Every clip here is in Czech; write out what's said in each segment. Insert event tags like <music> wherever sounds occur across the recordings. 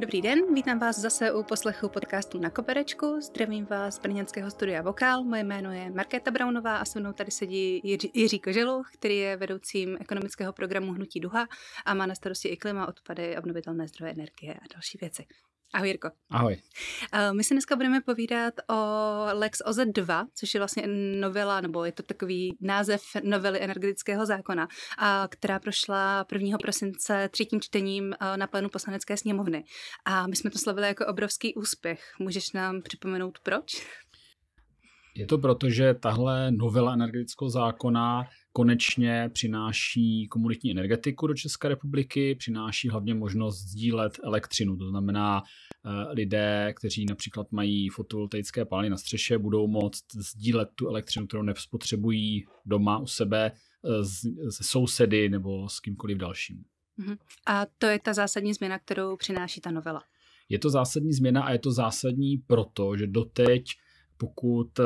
Dobrý den, vítám vás zase u poslechu podcastu na Koperečku. Zdravím vás z brněnského studia Vokál. Moje jméno je Markéta Braunová a se mnou tady sedí Jiří, Jiří Koželuch, který je vedoucím ekonomického programu Hnutí Duha a má na starosti i klima, odpady, obnovitelné zdroje energie a další věci. Ahoj Jirko. Ahoj. Eh, my si dneska budeme povídat o Lex OZ 2, což je vlastně novela, nebo je to takový název novely energetického zákona, která prošla 1. prosince třetím čtením eh, na plénu poslanecké sněmovny. A my jsme to slavili jako obrovský úspěch. Můžeš nám připomenout proč? Je to proto, že tahle novela energetického zákona konečně přináší komunitní energetiku do České republiky, přináší hlavně možnost sdílet elektřinu. To znamená, eh, lidé, kteří například mají fotovoltaické pály na střeše, budou moct sdílet tu elektřinu, kterou nepotřebují doma u sebe eh, se sousedy nebo s kýmkoliv dalším. Mhm. A to je ta zásadní změna, kterou přináší ta novela. Je to zásadní změna a je to zásadní proto, že doteď pokud eh,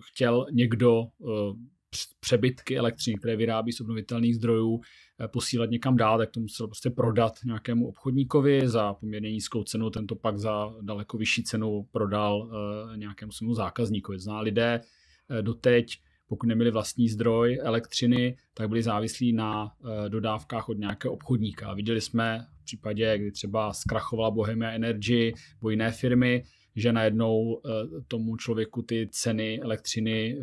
chtěl někdo eh, přebytky elektřiny, které vyrábí z obnovitelných zdrojů, eh, posílat někam dál, tak to musel prostě prodat nějakému obchodníkovi za poměrně nízkou cenu, tento pak za daleko vyšší cenu prodal nějakému svému zákazníkovi. Zná lidé doteď, pokud neměli vlastní zdroj elektřiny, tak byli závislí na dodávkách od nějakého obchodníka. Viděli jsme v případě, kdy třeba zkrachovala Bohemia Energy nebo jiné firmy, že najednou eh, tomu člověku ty ceny elektřiny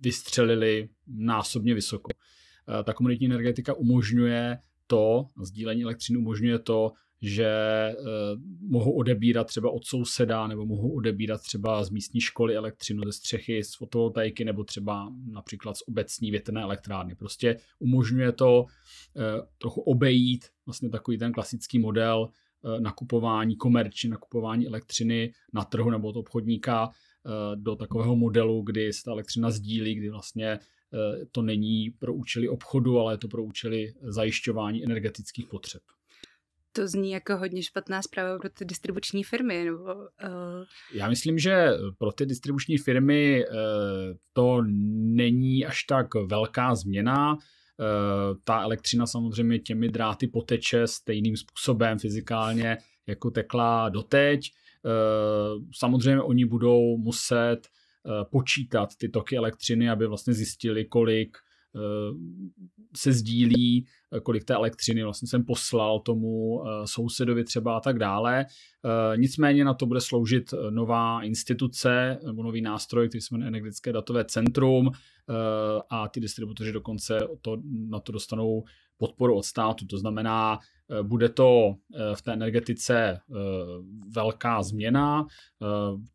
vystřelily násobně vysoko. Eh, ta komunitní energetika umožňuje to, no, sdílení elektřiny umožňuje to, že eh, mohu odebírat třeba od souseda nebo mohu odebírat třeba z místní školy elektřinu ze střechy, z fotovoltaiky nebo třeba například z obecní větrné elektrárny. Prostě umožňuje to eh, trochu obejít vlastně takový ten klasický model eh, nakupování komerční, nakupování elektřiny na trhu nebo od obchodníka do takového modelu, kdy se ta elektřina sdílí, kdy vlastně to není pro účely obchodu, ale je to pro účely zajišťování energetických potřeb to zní jako hodně špatná zpráva pro ty distribuční firmy. Nebo, uh... Já myslím, že pro ty distribuční firmy uh, to není až tak velká změna. Uh, ta elektřina samozřejmě těmi dráty poteče stejným způsobem fyzikálně, jako tekla doteď. Uh, samozřejmě oni budou muset uh, počítat ty toky elektřiny, aby vlastně zjistili, kolik uh, Eh, se sdílí, eh, kolik té elektřiny vlastně jsem poslal tomu eh, sousedovi třeba a tak dále. Nicméně na to bude sloužit nová instituce nebo nový nástroj, který se jmenuje Energetické datové centrum a ty distributoři dokonce to, na to dostanou podporu od státu. To znamená, bude to v té energetice velká změna.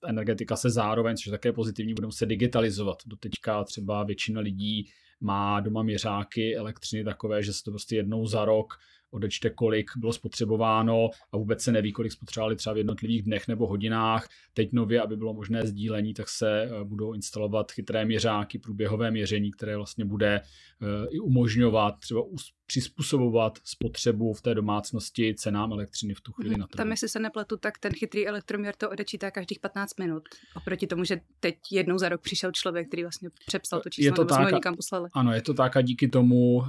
Energetika se zároveň, což je také pozitivní, bude muset digitalizovat. Doteďka třeba většina lidí má doma měřáky elektřiny takové, že se to prostě jednou za rok odečte, kolik bylo spotřebováno a vůbec se neví, kolik spotřebovali třeba v jednotlivých dnech nebo hodinách. Teď nově, aby bylo možné sdílení, tak se eh, budou instalovat chytré měřáky, průběhové měření, které vlastně bude eh, i umožňovat třeba přizpůsobovat spotřebu v té domácnosti cenám elektřiny v tu chvíli hmm, na trhu. Tam, jestli se nepletu, tak ten chytrý elektroměr to odečítá každých 15 minut. Oproti tomu, že teď jednou za rok přišel člověk, který vlastně přepsal to číslo, je to nebo tak, jsme ho nikam poslali. Ano, je to tak a díky tomu uh,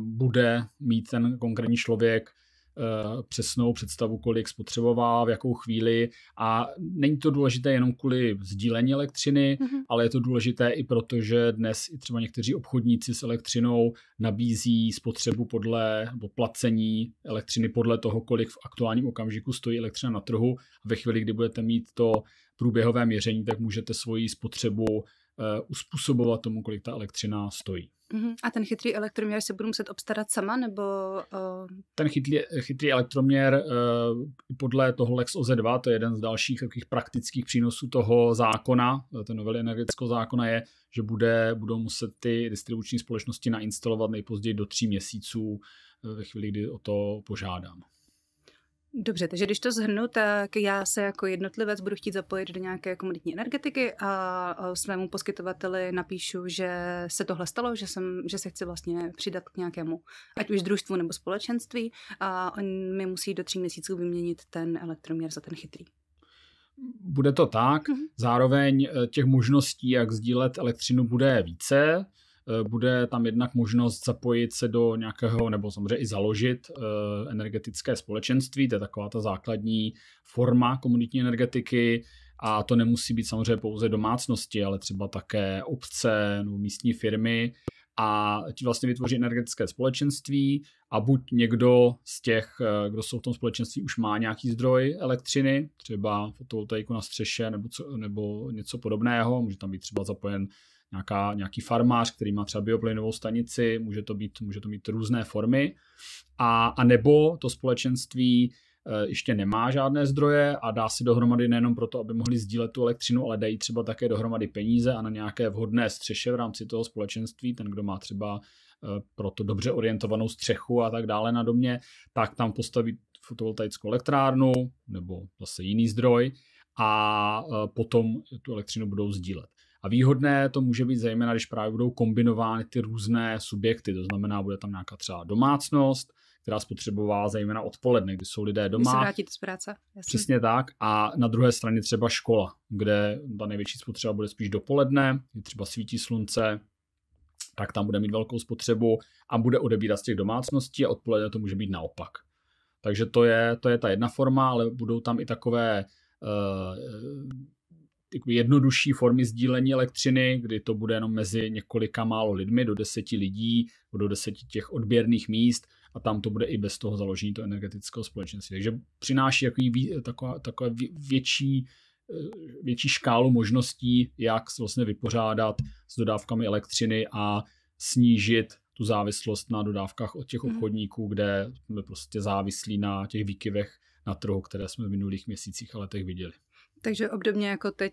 bude mít ten konkrétní člověk Eh, přesnou představu, kolik spotřebová, v jakou chvíli. A není to důležité jenom kvůli sdílení elektřiny, mm-hmm. ale je to důležité i proto, že dnes i třeba někteří obchodníci s elektřinou nabízí spotřebu podle nebo placení elektřiny podle toho, kolik v aktuálním okamžiku stojí elektřina na trhu. A ve chvíli, kdy budete mít to průběhové měření, tak můžete svoji spotřebu Eh, uspůsobovat tomu, kolik ta elektřina stojí. Mhm. A ten chytrý elektroměr se budu muset obstarat sama, nebo... Eh? Ten chytrý, chytrý elektroměr eh, podle toho Lex OZ2, to je jeden z dalších takových praktických přínosů toho zákona, ten novely energetického zákona je, že bude, budou muset ty distribuční společnosti nainstalovat nejpozději do tří měsíců ve chvíli, kdy o to požádám. Dobře, takže když to zhrnu, tak já se jako jednotlivec budu chtít zapojit do nějaké komunitní energetiky a svému poskytovateli napíšu, že se tohle stalo, že, jsem, že se chci vlastně přidat k nějakému, ať už družstvu nebo společenství a on mi musí do tří měsíců vyměnit ten elektroměr za ten chytrý. Bude to tak. Mhm. Zároveň eh, těch možností, jak sdílet elektřinu, bude více. Eh, bude tam jednak možnost zapojit se do nějakého, nebo samozřejmě i založit eh, energetické společenství, to je taková ta základní forma komunitní energetiky. A to nemusí být samozřejmě pouze domácnosti, ale třeba také obce nebo místní firmy a ti vlastně vytvoří energetické společenství a buď někdo z těch, eh, kdo jsou v tom společenství, už má nějaký zdroj elektřiny, třeba fotovoltaiku na střeše nebo, co, nebo něco podobného, může tam být třeba zapojen nějaká, nějaký farmář, který má třeba bioplynovou stanici, může to, být, může to mít různé formy, a, a nebo to společenství eh, ještě nemá žádné zdroje a dá si dohromady nejenom proto, aby mohli sdílet tu elektřinu, ale dají třeba také dohromady peníze a na nějaké vhodné střeše v rámci toho společenství, ten, kdo má třeba eh, proto dobře orientovanou střechu a tak dále na domě, tak tam postaví fotovoltaickou elektrárnu nebo zase jiný zdroj a e, potom tu elektřinu budou sdílet. A výhodné to může být zejména, když právě budou kombinovány ty různé subjekty, to znamená, bude tam nějaká třeba domácnost, která spotřebová zejména odpoledne, kdy jsou lidé doma. Když se vrátit z práce. Jasný. Přesně tak. A na druhé straně třeba škola, kde ta největší spotřeba bude spíš dopoledne, kdy třeba svítí slunce, tak tam bude mít velkou spotřebu a bude odebírat z těch domácností a odpoledne to může být naopak. Takže to je, to je ta jedna forma, ale budou tam i takové Eh, jednodušší formy sdílení elektřiny, kdy to bude jenom mezi několika málo lidmi, do deseti lidí, do deseti těch odběrných míst a tam to bude i bez toho založení toho energetického společenství. Takže přináší takový, taková, takové větší, eh, větší škálu možností, jak se vlastně vypořádat s dodávkami elektřiny a snížit tu závislost na dodávkách od těch mhm. obchodníků, kde jsme prostě závislí na těch výkyvech na trhu, které jsme v minulých měsících a letech viděli. Takže obdobně jako teď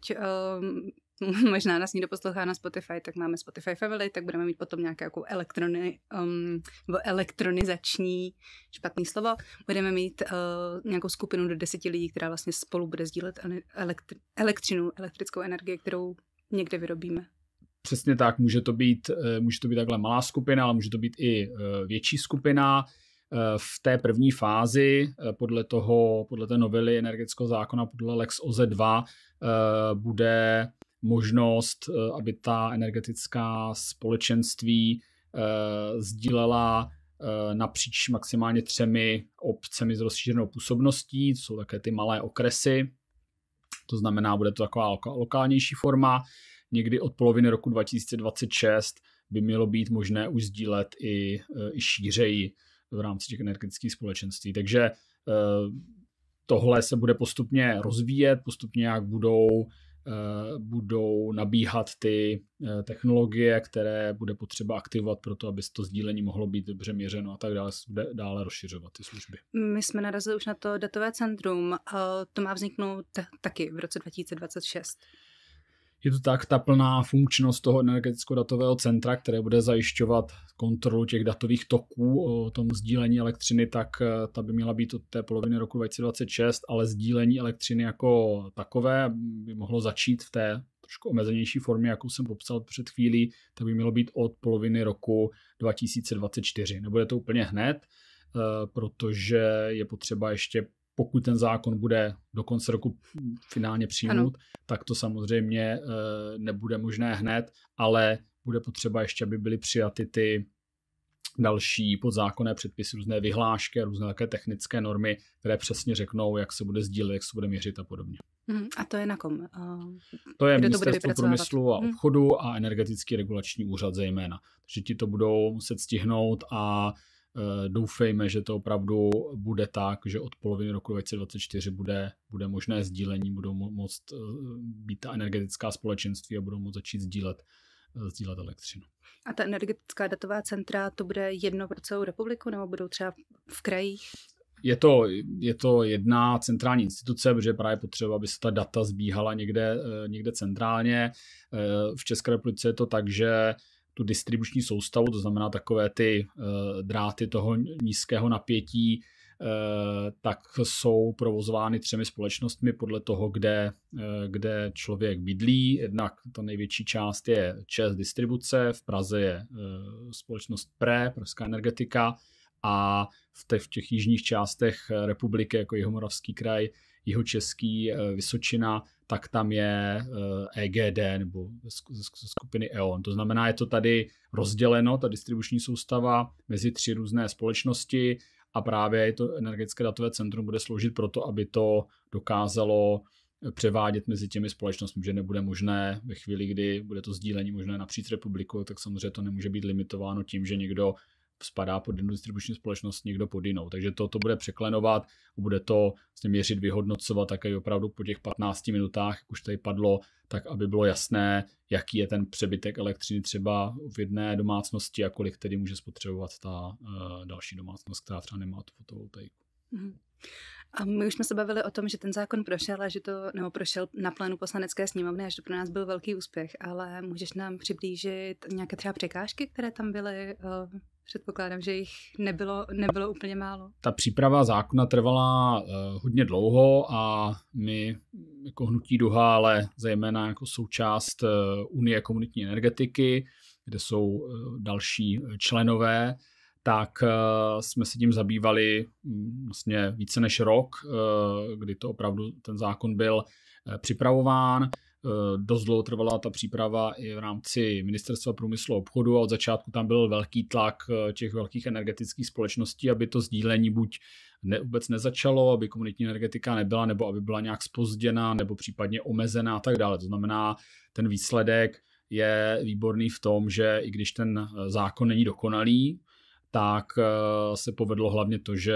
um <laughs> možná nás někdo poslouchá na Spotify, tak máme Spotify Family, tak budeme mít potom nějaké jako elektrony, um, elektronizační, špatný slovo. Budeme mít uh, nějakou skupinu do deseti lidí, která vlastně spolu bude sdílet elektr- elektřinu, elektrickou energii, kterou někde vyrobíme. Přesně tak, může to být, eh, může to být takhle malá skupina, ale může to být i eh, větší skupina. Eh, v té první fázi eh, podle toho, podle té novely energetického zákona, podle Lex oz 2, eh, bude možnost, aby ta energetická společenství sdílela napříč maximálně třemi obcemi s rozšířenou působností, to jsou také ty malé okresy, to znamená, bude to taková lokálnější forma. Někdy od poloviny roku 2026 by mělo být možné už sdílet i, i šířeji v rámci těch energetických společenství. Takže eh, tohle se bude postupně rozvíjet, postupně jak budou, eh, budou nabíhat ty eh, technologie, které bude potřeba aktivovat pro to, aby to sdílení mohlo být dobře měřeno a tak dále, bude dále rozšiřovat ty služby. My jsme narazili už na to datové centrum, to má vzniknout taky v roce 2026. Je to tak, ta plná funkčnost toho energetického datového centra, které bude zajišťovat kontrolu těch datových toků o tom sdílení elektřiny, tak eh, ta by měla být od té poloviny roku 2026, ale sdílení elektřiny jako takové by mohlo začít v té trošku omezenější formě, jakou jsem popsal před chvílí, tak by mělo být od poloviny roku 2024. Nebude to úplně hned, eh, protože je potřeba ještě pokud ten zákon bude do konce roku finálně přijmut, ano. tak to samozřejmě eh, nebude možné hned, ale bude potřeba ještě, aby byly přijaty ty další podzákonné předpisy, různé vyhlášky, různé také technické normy, které přesně řeknou, jak se bude sdílet, jak se bude měřit a podobně. Mhm. a to je na kom? Eh, to je Ministerstvo průmyslu a mhm. obchodu hmm. a energetický regulační úřad zejména. Takže ti to budou muset stihnout a Eh, doufejme, že to opravdu bude tak, že od poloviny roku 2024 bude, bude možné sdílení, budou moct eh, být ta energetická společenství a budou moct začít sdílet, eh, sdílet elektřinu. A ta energetická datová centra, to bude jedno pro celou republiku nebo budou třeba v krajích? je to, je to jedna centrální instituce, protože právě potřeba, aby se ta data zbíhala někde, někde centrálně. V České republice je to tak, že tu distribuční soustavu, to znamená takové ty eh, dráty toho nízkého napětí, eh, tak jsou provozovány třemi společnostmi podle toho, kde, eh, kde člověk bydlí. Jednak ta největší část je ČES distribuce, v Praze je společnost PRE, Pražská energetika, a v těch, v těch jižních částech republiky, jako Jihomoravský kraj, Jihočeský, Vysočina, tak tam je EGD eh, e nebo ze skupiny EON. To znamená, je to tady rozděleno, ta distribuční soustava, mezi tři různé společnosti a právě to energetické datové centrum bude sloužit pro to, aby to dokázalo převádět mezi těmi společnostmi, že nebude možné ve chvíli, kdy bude to sdílení možné napříč republikou, tak samozřejmě to nemůže být limitováno tím, že někdo spadá pod jednu distribuční společnost, někdo pod jinou. Takže to, to bude překlenovat, bude to vlastně měřit, vyhodnocovat také opravdu po těch 15 minutách, jak už tady padlo, tak aby bylo jasné, jaký je ten přebytek elektřiny třeba v jedné domácnosti a kolik tedy může spotřebovat ta uh, další domácnost, která třeba nemá tu fotovoltaiku. Mm-hmm. A my už jsme se bavili o tom, že ten zákon prošel a že to, nebo prošel na plénu poslanecké sněmovny a že to pro nás byl velký úspěch, ale můžeš nám přiblížit nějaké třeba překážky, které tam byly eh, Předpokládám, že jich nebylo, nebylo úplně málo. Ta příprava zákona trvala uh, hodně dlouho a my jako hnutí Duha, ale zejména jako součást uh, Unie komunitní energetiky, kde jsou uh, další členové, tak jsme se tím zabývali mm, vlastně více než rok, kdy to opravdu ten zákon byl připravován. Eh, dost dlouho trvala ta příprava i v rámci ministerstva průmyslu a obchodu a od začátku tam byl velký tlak eh, těch velkých energetických společností, aby to sdílení buď ne, vůbec nezačalo, aby komunitní energetika nebyla, nebo aby byla nějak spozděná, nebo případně omezená a tak dále. To znamená, ten výsledek je výborný v tom, že i když ten eh, zákon není dokonalý, tak eh, se povedlo hlavně to, že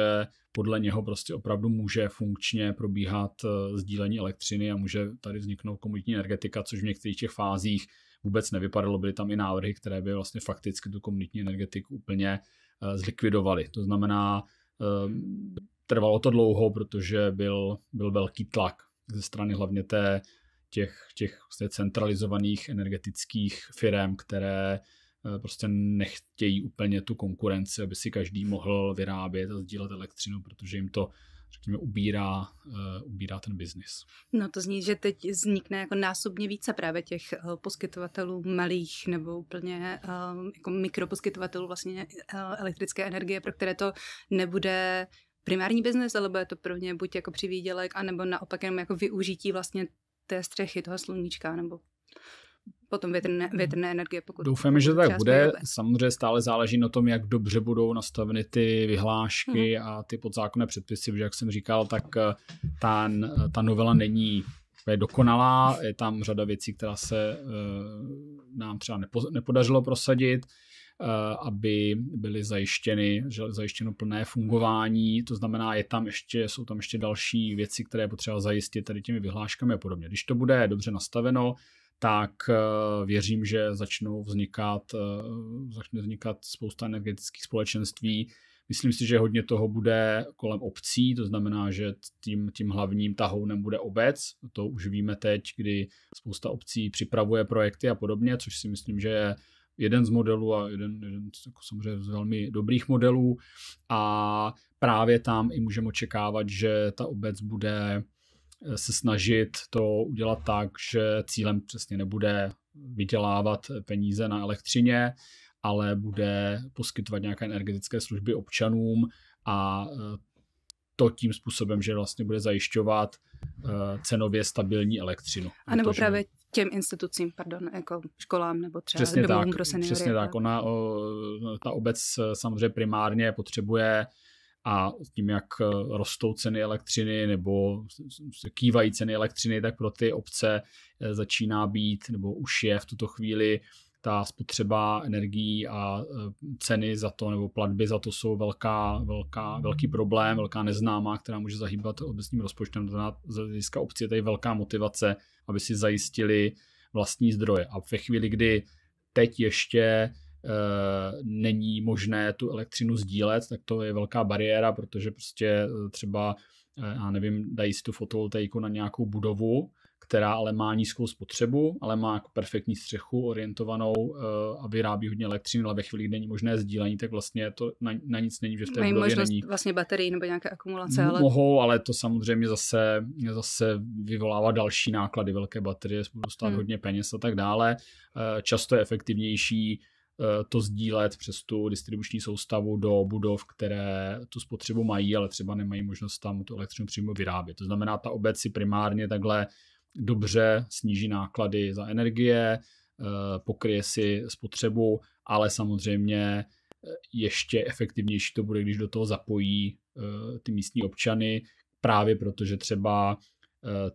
podle něho prostě opravdu může funkčně probíhat eh, sdílení elektřiny a může tady vzniknout komunitní energetika, což v některých těch fázích vůbec nevypadalo. Byly tam i návrhy, které by vlastně fakticky tu komunitní energetiku úplně eh, zlikvidovaly. To znamená, ehm, trvalo to dlouho, protože byl, byl velký tlak ze strany hlavně té těch, těch vlastně centralizovaných energetických firm, které Eh, prostě nechtějí úplně tu konkurenci, aby si každý mohl vyrábět a sdílet elektřinu, protože jim to řekněme, ubírá, uh, ubírá ten biznis. No to zní, že teď vznikne jako násobně více právě těch uh, poskytovatelů malých nebo úplně uh, jako mikroposkytovatelů vlastně uh, elektrické energie, pro které to nebude primární biznis, ale bude to pro ně buď jako přivídělek, anebo naopak jenom jako využití vlastně té střechy, toho sluníčka, nebo potom větrné, mhm. větrné energie. Pokud Doufáme, že to tak bude. Výrobe. Samozřejmě stále záleží na tom, jak dobře budou nastaveny ty vyhlášky hmm. a ty podzákonné předpisy, protože jak jsem říkal, tak eh, ta, ta novela není je dokonalá, je tam řada věcí, která se eh, nám třeba nepo, nepodařilo prosadit eh, aby byly zajištěny, zajištěno plné fungování, to znamená, je tam ještě, jsou tam ještě další věci, které je potřeba zajistit tady těmi vyhláškami a podobně. Když to bude dobře nastaveno, tak eh, věřím, že začnou vznikat, eh, začne vznikat spousta energetických společenství. Myslím si, že hodně toho bude kolem obcí, to znamená, že tím, tím hlavním tahounem bude obec. To už víme teď, kdy spousta obcí připravuje projekty a podobně, což si myslím, že je jeden z modelů a jeden, jeden jako samozřejmě z velmi dobrých modelů. A právě tam i můžeme očekávat, že ta obec bude se snažit to udělat tak, že cílem přesně nebude vydělávat peníze na elektřině, ale bude poskytovat nějaké energetické služby občanům a eh, to tím způsobem, že vlastně bude zajišťovat eh, cenově stabilní elektřinu. A nebo protože... právě těm institucím, pardon, jako školám nebo třeba přesně domům tak, pro seniory. Přesně jako- tak. Ona, ta obec eh, samozřejmě primárně potřebuje a tím, jak eh, rostou ceny elektřiny nebo kývají ceny elektřiny, tak pro ty obce eh, začíná být, nebo už je v tuto chvíli ta spotřeba energií a eh, ceny za to nebo platby za to jsou velká, velká, velký problém, velká neznámá, která může zahýbat obecním rozpočtem. Z hlediska obcí je tady velká motivace, aby si zajistili vlastní zdroje. A ve chvíli, kdy teď ještě Eh, není možné tu elektřinu sdílet, tak to je velká bariéra, protože prostě eh, třeba, eh, já nevím, dají si tu fotovoltaiku na nějakou budovu, která ale má nízkou spotřebu, ale má jako perfektní střechu orientovanou a vyrábí hodně elektřiny, ale ve chvíli, kdy není možné sdílení, tak vlastně to na, na nic není, že v té Mají budově možnost není. vlastně baterii nebo nějaké akumulace, ale... Mohou, ale to samozřejmě zase, zase vyvolává další náklady velké baterie, budou stát hmm. hodně peněz a tak dále. Často je efektivnější Eh, to sdílet přes tu distribuční soustavu do budov, které tu spotřebu mají, ale třeba nemají možnost tam tu elektřinu přímo vyrábět. To znamená, ta obec si primárně takhle dobře sníží náklady za energie, eh, pokryje si spotřebu, ale samozřejmě eh, ještě efektivnější to bude, když do toho zapojí ty místní občany, právě protože třeba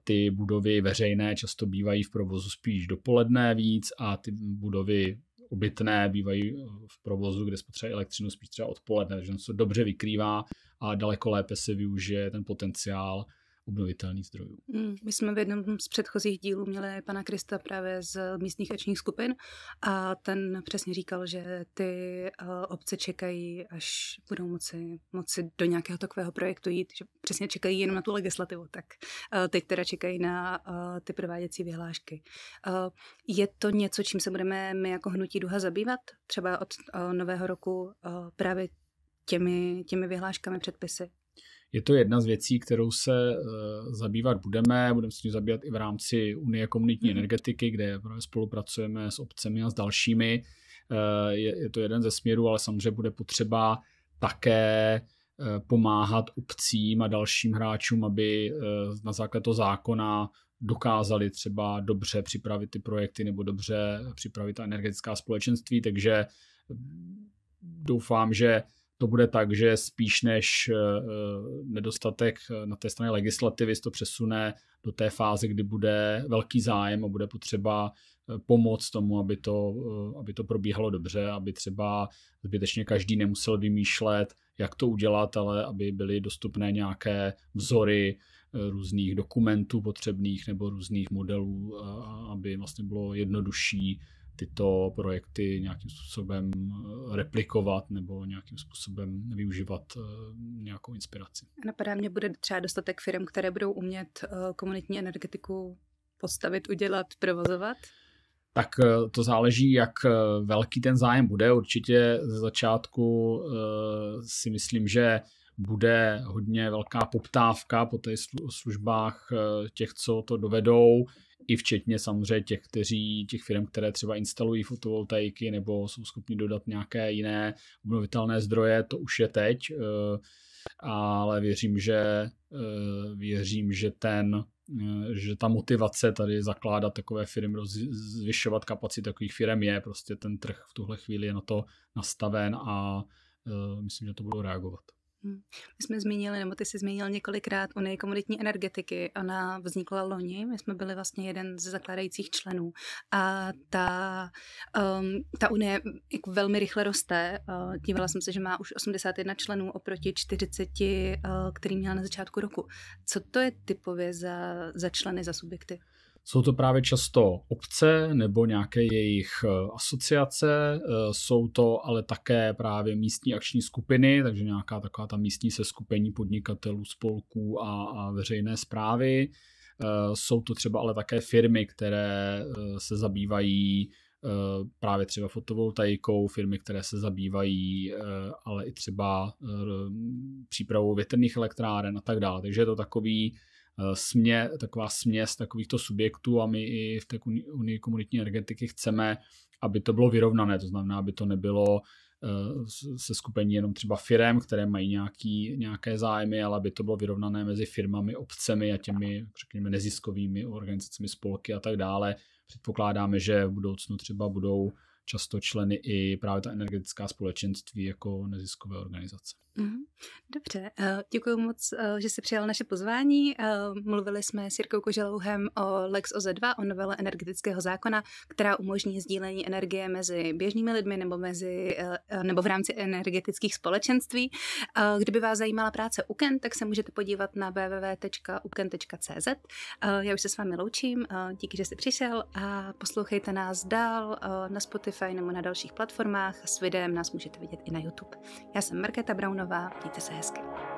ty budovy veřejné často bývají v provozu spíš dopoledne víc a ty budovy ubytné, bývají eh, v provozu, kde spotřebuje elektřinu spíš třeba odpoledne, takže on se dobře vykrývá a daleko lépe se využije ten potenciál obnovitelných zdrojů. Hmm, my jsme v jednom z předchozích dílů měli pana Krista právě z místních ačních skupin a ten přesně říkal, že ty eh, obce čekají, až budou moci, moci do nějakého takového projektu jít, že přesně čekají jenom na tu legislativu, tak eh, teď teda čekají na eh, ty prováděcí vyhlášky. Je to něco, čím se budeme my jako hnutí duha zabývat? Třeba od nového roku právě těmi, těmi vyhláškami předpisy? Je to jedna z věcí, kterou se eh, zabývat budeme. Budeme se tím zabývat i v rámci Unie komunitní hmm. energetiky, kde spolupracujeme s obcemi a s dalšími. Eh, je, je to jeden ze směrů, ale samozřejmě bude potřeba také eh, pomáhat obcím a dalším hráčům, aby na základě toho zákona dokázali třeba dobře připravit ty projekty nebo dobře připravit ta energetická společenství, takže hm, doufám, že to bude tak, že spíš než eh, eh, nedostatek eh, na té straně legislativy se to přesune do té fáze, kdy bude velký zájem a bude potřeba pomoc tomu, aby to, aby to probíhalo dobře, aby třeba zbytečně každý nemusel vymýšlet, jak to udělat, ale aby byly dostupné nějaké vzory různých dokumentů potřebných nebo různých modelů, aby vlastně bylo jednodušší tyto projekty nějakým způsobem eh, replikovat nebo nějakým způsobem využívat eh, nějakou inspiraci. Napadá mě, bude třeba dostatek firm, které budou umět eh, komunitní energetiku postavit, udělat, provozovat? tak to záleží, jak velký ten zájem bude. Určitě ze začátku si myslím, že bude hodně velká poptávka po těch službách těch, co to dovedou i včetně samozřejmě těch, kteří, těch firm, které třeba instalují fotovoltaiky nebo jsou schopni dodat nějaké jiné obnovitelné zdroje, to už je teď, eh, ale věřím, že eh, věřím, že ten eh, že ta motivace tady zakládat takové firmy, zvyšovat kapacitu takových firm je, prostě ten trh v tuhle chvíli je na to nastaven a myslím, že to budou reagovat. Hm. My jsme zmínili, nebo ty jsi zmínil několikrát Unii komunitní energetiky. Ona vznikla loni, my jsme byli vlastně jeden ze zakládajících členů. A ta, um, ta Unie jako velmi rychle roste. Uh, dívala jsem se, že má už 81 členů oproti 40, uh, eh, který měla na začátku roku. Co to je typově za, za členy, za subjekty? Jsou to právě často obce nebo nějaké jejich eh, asociace, eh, jsou to ale také právě místní akční skupiny, takže nějaká taková ta místní seskupení podnikatelů, spolků a, a veřejné zprávy. Eh, jsou to třeba ale také firmy, které se zabývají právě třeba fotovoltaikou, firmy, které se zabývají, ale i třeba přípravou větrných elektráren a tak dále. Takže je to takový Eh, smě, taková směs takovýchto subjektů a my i v té unii komunitní energetiky chceme, aby to bylo vyrovnané, to znamená, aby to nebylo eh, se skupení jenom třeba firem, které mají nějaký, nějaké zájmy, ale aby to bylo vyrovnané mezi firmami, obcemi a těmi, řekněme, neziskovými organizacemi, spolky a tak dále. Předpokládáme, že v budoucnu třeba budou často členy i právě ta energetická společenství jako neziskové organizace. Mhm. Dobře, eh, děkuji moc, eh, že jsi přijal naše pozvání. Eh, mluvili jsme s Jirkou Koželouhem o Lex OZ2, o novele energetického zákona, která umožní sdílení energie mezi běžnými lidmi nebo, mezi, nebo v rámci energetických společenství. Kdyby vás zajímala práce UKEN, tak se můžete podívat na www.uken.cz. Já už se s vámi loučím, díky, že jste přišel a poslouchejte nás dál na Spotify Spotify nebo na dalších platformách a s videem nás můžete vidět i na YouTube. Já jsem Markéta Braunová, mějte se hezky.